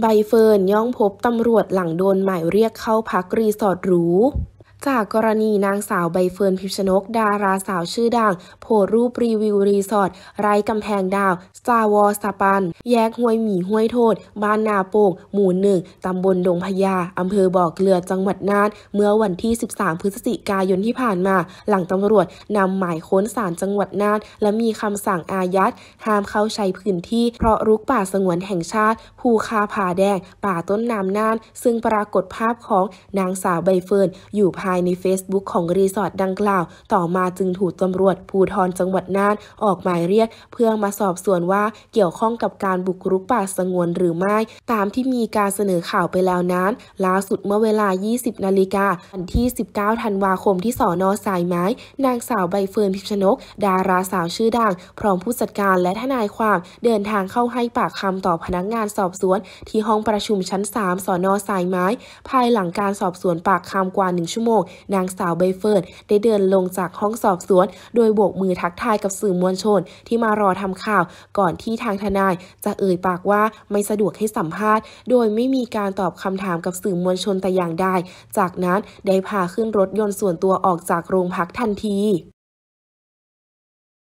ใบเฟิร์นย่องพบตำรวจหลังโดนหมายเรียกเข้าพักรีสอร์ทหรูจากกรณีนางสาวใบเฟิร์นพิชนก ดาราสาวชื่อดังโพรูปรีวิวรีสอร์ทไร้กำแพงดาวซาวอสปัน แยกห้วยหมีห้วยโทษ บ้านนาโป่งหมู่หนึ่งตำบลดงพญาอำเภอบ่อเกลือจังหวัดน่านเมื่อวันที่ 13 พฤศจิกายนที่ผ่านมา หลังตำรวจนำหมายค้นศาลจังหวัดน่านและมีคำสั่งอายัดห้ามเข้าใช้พื้นที่เพราะรุกป่าสงวนแห่งชาติภูคาผาแดงป่าต้นน้ำน่าน ซึ่งปรากฏภาพของนางสาวใบเฟิร์นอยู่ภายายใน Facebook ของรีสอร์ทดังกล่าว ต่อมาจึงถูกตำรวจภูธรจังหวัดน่านออกหมายเรียก เพื่อมาสอบสวนว่าเกี่ยวข้องกับการบุกรุกป่าสงวนหรือไม่ ตามที่มีการเสนอข่าวไปแล้วนั้น ล่าสุดเมื่อเวลา 20 นาฬิกาวันที่ 19ธันวาคมที่สอนอสายไม้ นางสาวใบเฟิร์นพิชนก ดาราสาวชื่อดังพร้อมผู้จัดการและทนายความ เดินทางเข้าให้ปากคำต่อพนักงานสอบสวน ที่ห้องประชุมชั้น3สอนอสายไม้ ภายหลังการสอบสวนปากคำกว่า1ชั่วโมงนางสาวใบเฟิร์นได้เดินลงจากห้องสอบสวน โดยโบกมือทักทายกับสื่อมวลชนที่มารอทำข่าว ก่อนที่ทางทนาย จะเอ่ยปากว่าไม่สะดวกให้สัมภาษณ์ โดยไม่มีการตอบคำถามกับสื่อมวลชนแต่อย่างใด จากนั้นได้พาขึ้นรถยนต์ส่วนตัวออกจากโรงพักทันที